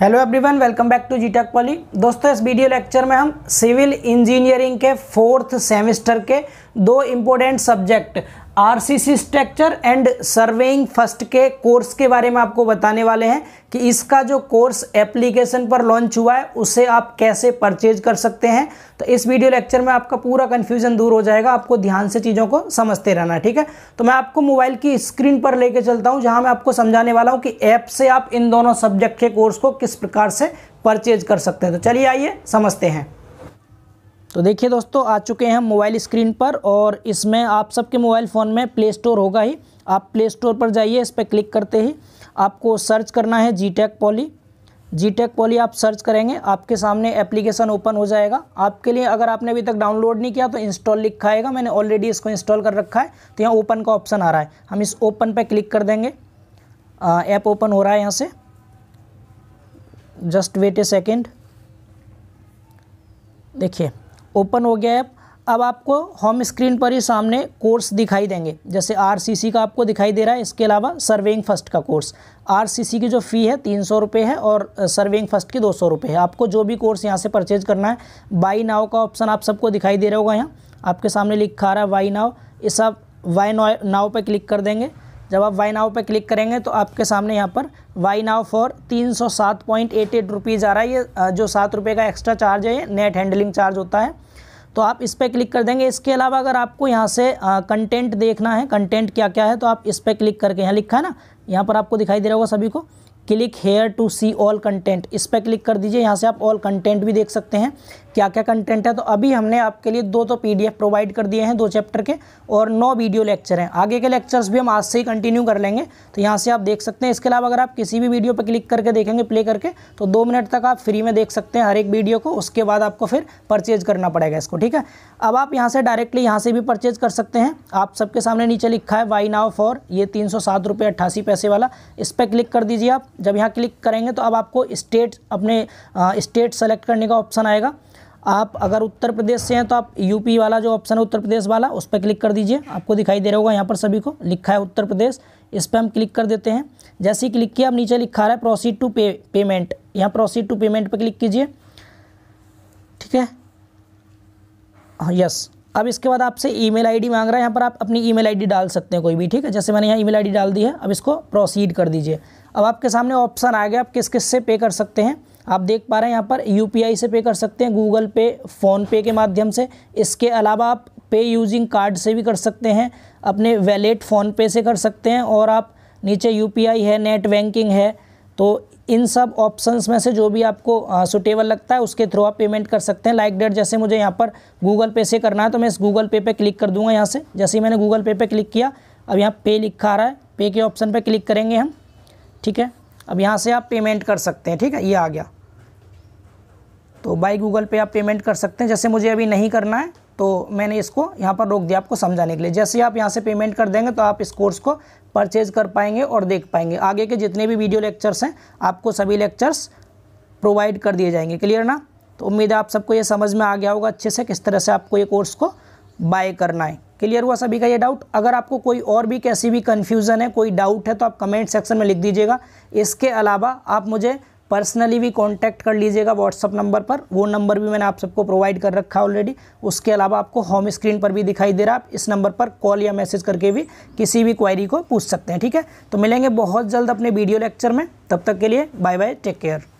hello everyone welcome back to G Tech Poly दोस्तों इस video lecture में हम सिविल इंजीनियरिंग के फोर्थ सेमेस्टर के दो important subject RCC structure and surveying first के कोर्स के बारे में आपको बताने वाले हैं कि इसका जो कोर्स एप्लीकेशन पर लॉन्च हुआ है उसे आप कैसे परचेज कर सकते हैं तो इस वीडियो लेक्चर में आपका पूरा कन्फ्यूजन दूर हो जाएगा आपको ध्यान से चीज़ों को समझते रहना ठीक है तो मैं आपको मोबाइल की स्क्रीन पर लेके चलता हूँ जहाँ मैं आपको समझाने वाला हूँ कि ऐप से आप इन दोनों सब्जेक्ट के कोर्स को किस प्रकार से परचेज कर सकते हैं तो चलिए आइए समझते हैं तो देखिए दोस्तों आ चुके हैं हम मोबाइल स्क्रीन पर और इसमें आप सबके मोबाइल फ़ोन में प्ले स्टोर होगा ही आप प्ले स्टोर पर जाइए इस पर क्लिक करते ही आपको सर्च करना है G Tech Poly G Tech Poly आप सर्च करेंगे आपके सामने एप्लीकेशन ओपन हो जाएगा आपके लिए अगर आपने अभी तक डाउनलोड नहीं किया तो इंस्टॉल लिखा आएगा मैंने ऑलरेडी इसको इंस्टॉल कर रखा है तो यहाँ ओपन का ऑप्शन आ रहा है हम इस ओपन पर क्लिक कर देंगे ऐप ओपन हो रहा है यहाँ से जस्ट वेट ए सेकेंड देखिए ओपन हो गया ऐप अब आपको होम स्क्रीन पर ही सामने कोर्स दिखाई देंगे जैसे आरसीसी का आपको दिखाई दे रहा है इसके अलावा सर्वेइंग फर्स्ट का कोर्स आरसीसी की जो फ़ी है तीन सौ रुपये है और सर्वेइंग फर्स्ट की दो सौ रुपये है आपको जो भी कोर्स यहाँ से परचेज करना है बाई नाव का ऑप्शन आप सबको दिखाई दे रहा होगा यहाँ आपके सामने लिखा रहा है वाई नाव इस आप वाई नाव पर क्लिक कर देंगे जब आप वाई नाव पर क्लिक करेंगे तो आपके सामने यहाँ पर वाई नाव फॉर तीन सौ सात पॉइंट एट एट रुपीज़ आ रहा है ये जो सात रुपये का एक्स्ट्रा चार्ज है ये नेट हैंडलिंग चार्ज होता है तो आप इस पर क्लिक कर देंगे इसके अलावा अगर आपको यहाँ से कंटेंट देखना है कंटेंट क्या क्या है तो आप इस पर क्लिक करके यहाँ लिखा है ना यहाँ पर आपको दिखाई दे रहा होगा सभी को click here to see all content इस पर क्लिक कर दीजिए यहाँ से आप ऑल कंटेंट भी देख सकते हैं क्या क्या कंटेंट है तो अभी हमने आपके लिए दो तो पीडीएफ प्रोवाइड कर दिए हैं दो चैप्टर के और नौ वीडियो लेक्चर हैं आगे के लेक्चर्स भी हम आज से ही कंटिन्यू कर लेंगे तो यहाँ से आप देख सकते हैं इसके अलावा अगर आप किसी भी वीडियो पर क्लिक करके देखेंगे प्ले करके तो दो मिनट तक आप फ्री में देख सकते हैं हर एक वीडियो को उसके बाद आपको फिर परचेज करना पड़ेगा इसको ठीक है अब आप यहाँ से डायरेक्टली यहाँ से भी परचेज कर सकते हैं आप सबके सामने नीचे लिखा है वाई नाव फॉर ये तीन सौ सात रुपये अट्ठासी पैसे वाला इस पर क्लिक कर दीजिए आप जब यहाँ क्लिक करेंगे तो अब आपको स्टेट अपने स्टेट सेलेक्ट करने का ऑप्शन आएगा आप अगर उत्तर प्रदेश से हैं तो आप यूपी वाला जो ऑप्शन है उत्तर प्रदेश वाला उस पर क्लिक कर दीजिए आपको दिखाई दे रहा होगा यहाँ पर सभी को लिखा है उत्तर प्रदेश इस पर हम क्लिक कर देते हैं जैसे ही क्लिक किया अब नीचे लिखा रहा है प्रोसीड टू पे पेमेंट यहाँ प्रोसीड टू पेमेंट पर क्लिक कीजिए ठीक है यस हाँ, अब इसके बाद आपसे आई डी मांग रहा है यहाँ पर आप अपनी आई डी डाल सकते हैं कोई भी ठीक है जैसे मैंने यहाँ आई डी डाल दी है अब इसको प्रोसीड कर दीजिए अब आपके सामने ऑप्शन आ गया आप किस किस से पे कर सकते हैं आप देख पा रहे हैं यहाँ पर यू से पे कर सकते हैं गूगल पे फ़ोनपे के माध्यम से इसके अलावा आप पे यूजिंग कार्ड से भी कर सकते हैं अपने वैलेट फ़ोनपे से कर सकते हैं और आप नीचे यू है नेट बैंकिंग है तो इन सब ऑप्शंस में से जो भी आपको सुटेबल लगता है उसके थ्रू आप पेमेंट कर सकते हैं लाइक डेट जैसे मुझे यहाँ पर गूगल पे से करना है तो मैं इस गूगल पे पे क्लिक कर दूंगा यहाँ से जैसे ही मैंने गूगल पे पे क्लिक किया अब यहाँ पे लिखा आ रहा है पे के ऑप्शन पे क्लिक करेंगे हम ठीक है अब यहाँ से आप पेमेंट कर सकते हैं ठीक है ये आ गया तो बाई गूगल पे आप पेमेंट कर सकते हैं जैसे मुझे अभी नहीं करना है तो मैंने इसको यहाँ पर रोक दिया आपको समझाने के लिए जैसे आप यहाँ से पेमेंट कर देंगे तो आप इस कोर्स को परचेज़ कर पाएंगे और देख पाएंगे आगे के जितने भी वीडियो लेक्चर्स हैं आपको सभी लेक्चर्स प्रोवाइड कर दिए जाएंगे क्लियर ना तो उम्मीद है आप सबको ये समझ में आ गया होगा अच्छे से किस तरह से आपको ये कोर्स को बाय करना है क्लियर हुआ सभी का ये डाउट अगर आपको कोई और भी कैसी भी कन्फ्यूज़न है कोई डाउट है तो आप कमेंट सेक्शन में लिख दीजिएगा इसके अलावा आप मुझे पर्सनली भी कांटेक्ट कर लीजिएगा व्हाट्सअप नंबर पर वो नंबर भी मैंने आप सबको प्रोवाइड कर रखा है ऑलरेडी उसके अलावा आपको होम स्क्रीन पर भी दिखाई दे रहा है आप इस नंबर पर कॉल या मैसेज करके भी किसी भी क्वायरी को पूछ सकते हैं ठीक है तो मिलेंगे बहुत जल्द अपने वीडियो लेक्चर में तब तक के लिए बाय बाय टेक केयर